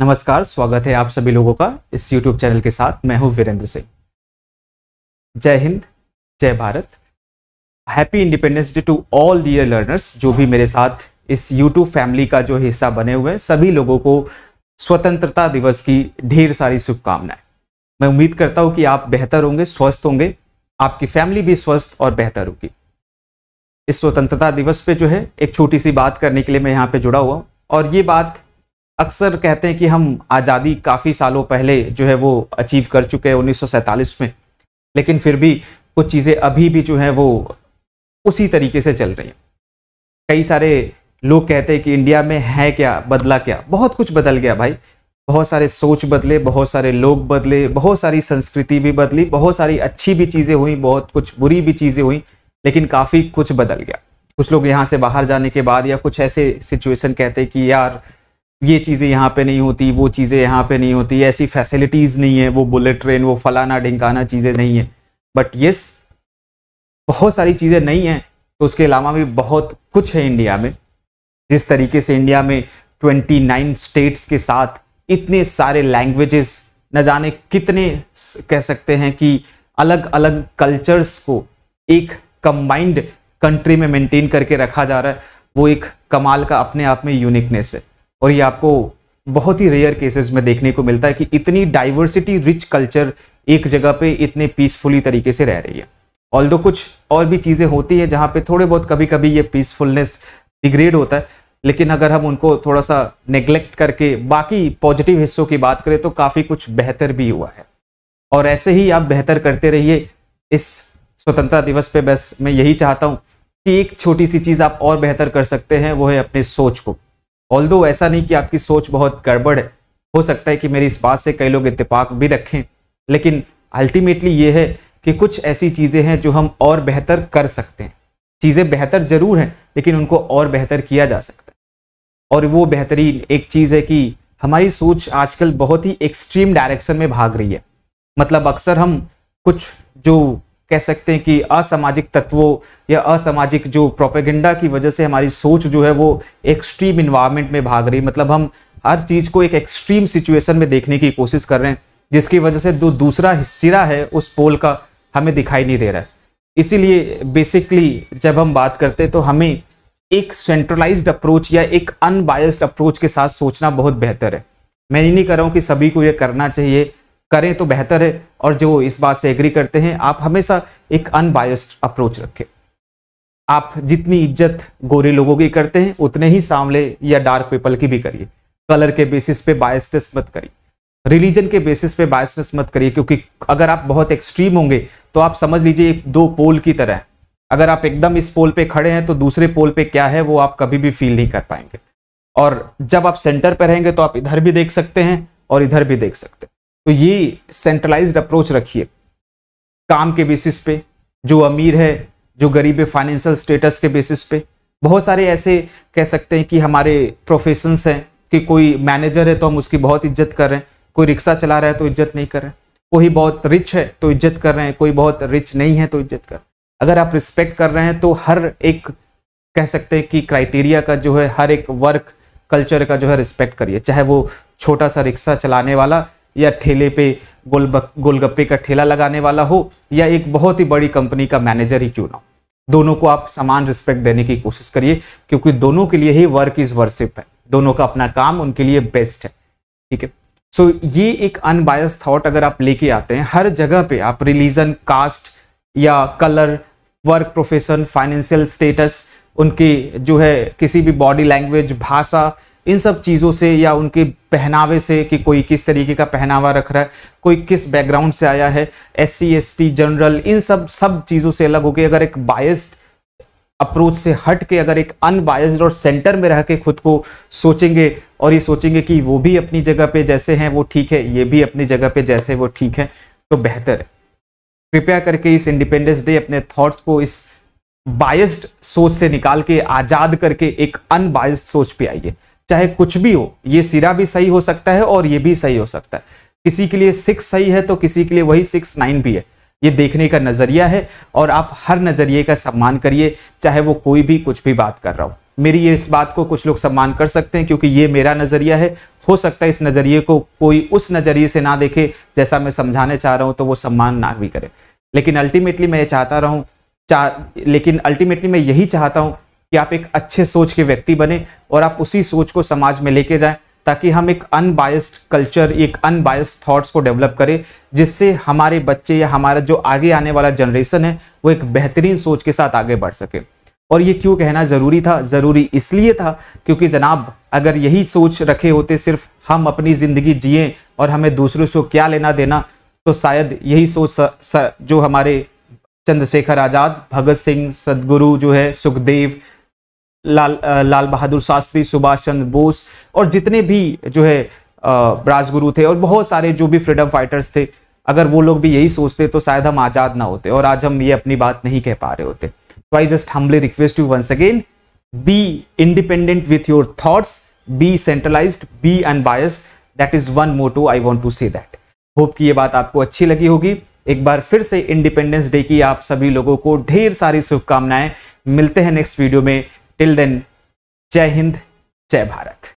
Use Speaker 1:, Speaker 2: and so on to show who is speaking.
Speaker 1: नमस्कार स्वागत है आप सभी लोगों का इस YouTube चैनल के साथ मैं हूं वीरेंद्र सिंह जय हिंद जय Bharat happy independence day to all dear learners जो भी मेरे साथ इस YouTube फैमिली का जो हिस्सा बने हुए हैं सभी लोगों को स्वतंत्रता दिवस की ढेर सारी शुभकामनाएं मैं उम्मीद करता हूं कि आप बेहतर होंगे स्वस्थ होंगे आपकी फैमिली भी स्वस्थ और बेहतर होगी इस स्वतंत्रता दिवस पे जो है एक छोटी सी बात करने के लिए मैं यहाँ पे जुड़ा हुआ हूँ और ये बात अक्सर कहते हैं कि हम आज़ादी काफ़ी सालों पहले जो है वो अचीव कर चुके हैं उन्नीस में लेकिन फिर भी कुछ चीज़ें अभी भी जो हैं वो उसी तरीके से चल रही हैं कई सारे लोग कहते हैं कि इंडिया में है क्या बदला क्या बहुत कुछ बदल गया भाई बहुत सारे सोच बदले बहुत सारे लोग बदले बहुत सारी संस्कृति भी बदली बहुत सारी अच्छी भी चीज़ें हुई बहुत कुछ बुरी भी चीज़ें हुई लेकिन काफ़ी कुछ बदल गया कुछ लोग यहाँ से बाहर जाने के बाद या कुछ ऐसे सिचुएशन कहते हैं कि यार ये चीज़ें यहाँ पे नहीं होती वो चीज़ें यहाँ पे नहीं होती ऐसी फैसिलिटीज़ नहीं है वो बुलेट ट्रेन वो फलाना ढिकाना चीज़ें नहीं है बट यस बहुत सारी चीज़ें नहीं हैं तो उसके अलावा भी बहुत कुछ है इंडिया में जिस तरीके से इंडिया में 29 स्टेट्स के साथ इतने सारे लैंग्वेजेस न जाने कितने कह सकते हैं कि अलग अलग कल्चर्स को एक कंबाइंड कंट्री में मेंटेन करके रखा जा रहा है वो एक कमाल का अपने आप में यूनिकनेस है और ये आपको बहुत ही रेयर केसेस में देखने को मिलता है कि इतनी डाइवर्सिटी रिच कल्चर एक जगह पे इतने पीसफुली तरीके से रह रही है ऑल कुछ और भी चीज़ें होती है जहाँ पे थोड़े बहुत कभी कभी ये पीसफुलनेस डिग्रेड होता है लेकिन अगर हम उनको थोड़ा सा नेग्लेक्ट करके बाकी पॉजिटिव हिस्सों की बात करें तो काफ़ी कुछ बेहतर भी हुआ है और ऐसे ही आप बेहतर करते रहिए इस स्वतंत्रता दिवस पे बस मैं यही चाहता हूँ कि एक छोटी सी चीज़ आप और बेहतर कर सकते हैं वो है अपने सोच को ऑल ऐसा नहीं कि आपकी सोच बहुत गड़बड़ है हो सकता है कि मेरी इस बात से कई लोग इतफाक भी रखें लेकिन अल्टीमेटली ये है कि कुछ ऐसी चीज़ें हैं जो हम और बेहतर कर सकते हैं चीज़ें बेहतर ज़रूर हैं लेकिन उनको और बेहतर किया जा सकता है और वो बेहतरीन एक चीज़ है कि हमारी सोच आजकल बहुत ही एक्सट्रीम डायरेक्शन में भाग रही है मतलब अक्सर हम कुछ जो कह सकते हैं कि असामाजिक तत्वों या असामाजिक जो प्रोपेगेंडा की वजह से हमारी सोच जो है वो एक्सट्रीम इन्वायरमेंट में भाग रही मतलब हम हर चीज़ को एक एक्सट्रीम सिचुएशन में देखने की कोशिश कर रहे हैं जिसकी वजह से जो दूसरा सिरा है उस पोल का हमें दिखाई नहीं दे रहा है इसीलिए बेसिकली जब हम बात करते हैं तो हमें एक सेंट्रलाइज अप्रोच या एक अनबायस्ड अप्रोच के साथ सोचना बहुत बेहतर है मैं ये नहीं कर रहा हूँ कि सभी को ये करना चाहिए करें तो बेहतर है और जो इस बात से एग्री करते हैं आप हमेशा एक अनबायस्ड अप्रोच रखें आप जितनी इज्जत गोरे लोगों की करते हैं उतने ही सांवले या डार्क पीपल की भी करिए कलर के बेसिस पे बायसनेस मत करिए रिलीजन के बेसिस पे बायसनेस मत करिए क्योंकि अगर आप बहुत एक्सट्रीम होंगे तो आप समझ लीजिए दो पोल की तरह अगर आप एकदम इस पोल पे खड़े हैं तो दूसरे पोल पे क्या है वो आप कभी भी फील नहीं कर पाएंगे और जब आप सेंटर पर रहेंगे तो आप इधर भी देख सकते हैं और इधर भी देख सकते हैं तो ये सेंट्रलाइज्ड अप्रोच रखिए काम के बेसिस पे जो अमीर है जो गरीब है फाइनेंशियल स्टेटस के बेसिस पे बहुत सारे ऐसे कह सकते हैं कि हमारे प्रोफेशंस हैं कि कोई मैनेजर है तो हम उसकी बहुत इज्जत कर रहे हैं कोई रिक्शा चला रहा है तो इज्जत नहीं कर रहे हैं कोई बहुत रिच है तो इज्जत कर रहे हैं कोई बहुत रिच नहीं है तो इज्जत कर अगर आप रिस्पेक्ट कर रहे हैं तो हर एक कह सकते हैं कि क्राइटेरिया का जो है हर एक वर्क कल्चर का जो है रिस्पेक्ट करिए चाहे वो छोटा सा रिक्शा चलाने वाला या ठेले पे गोल गोलगप्पे का ठेला लगाने वाला हो या एक बहुत ही बड़ी कंपनी का मैनेजर ही क्यों ना हो दोनों को आप समान रिस्पेक्ट देने की कोशिश करिए क्योंकि दोनों के लिए ही वर्क इज वर्सिप है दोनों का अपना काम उनके लिए बेस्ट है ठीक है सो ये एक अनबायस थॉट अगर आप लेके आते हैं हर जगह पे आप रिलीजन कास्ट या colour work profession financial status उनकी जो है किसी भी बॉडी लैंग्वेज भाषा इन सब चीज़ों से या उनके पहनावे से कि कोई किस तरीके का पहनावा रख रहा है कोई किस बैकग्राउंड से आया है S C S T general इन सब सब चीज़ों से अलग होकर अगर एक बायस्ड अप्रोच से हट के अगर एक अनबायस्ड और सेंटर में रह के खुद को सोचेंगे और ये सोचेंगे कि वो भी अपनी जगह पे जैसे हैं वो ठीक है ये भी अपनी जगह पे जैसे वो ठीक है तो बेहतर है कृपया करके इस इंडिपेंडेंस डे अपने थॉट्स को इस बायस्ड सोच से निकाल के आज़ाद करके एक अनबायस्ड सोच पे आइए चाहे कुछ भी हो ये सिरा भी सही हो सकता है और ये भी सही हो सकता है किसी के लिए सिक्स सही है तो किसी के लिए वही सिक्स नाइन भी है ये देखने का नज़रिया है और आप हर नज़रिए का सम्मान करिए चाहे वो कोई भी कुछ भी बात कर रहा हो मेरी ये इस बात को कुछ लोग सम्मान कर सकते हैं क्योंकि ये मेरा नज़रिया है हो सकता है इस नज़रिए को कोई उस नज़रिए से ना देखे जैसा मैं समझाने चाह रहा हूँ तो वो सम्मान ना भी करे लेकिन अल्टीमेटली मैं ये चाहता रहूँ चाह लेकिन अल्टीमेटली मैं यही चाहता हूँ कि आप एक अच्छे सोच के व्यक्ति बने और आप उसी सोच को समाज में लेके जाएं ताकि हम एक अनबायस्ड कल्चर एक अनबायस्ड थॉट्स को डेवलप करें जिससे हमारे बच्चे या हमारा जो आगे आने वाला जनरेशन है वो एक बेहतरीन सोच के साथ आगे बढ़ सके और ये क्यों कहना ज़रूरी था ज़रूरी इसलिए था क्योंकि जनाब अगर यही सोच रखे होते सिर्फ हम अपनी ज़िंदगी जिए और हमें दूसरों से क्या लेना देना तो शायद यही सोच स, स, जो हमारे चंद्रशेखर आज़ाद भगत सिंह सदगुरु जो है सुखदेव लाल लाल बहादुर शास्त्री सुभाष चंद्र बोस और जितने भी जो है राजगुरु थे और बहुत सारे जो भी फ्रीडम फाइटर्स थे अगर वो लोग भी यही सोचते तो शायद हम आज़ाद ना होते और आज हम ये अपनी बात नहीं कह पा रहे होते तो I just humbly request you once again be independent with your thoughts be centralized be unbias that is one motto I want to say that hope की ये बात आपको अच्छी लगी होगी एक बार फिर से इंडिपेंडेंस डे की आप सभी लोगों को ढेर सारी शुभकामनाएं मिलते हैं नेक्स्ट वीडियो में टिल देन जय हिंद जय भारत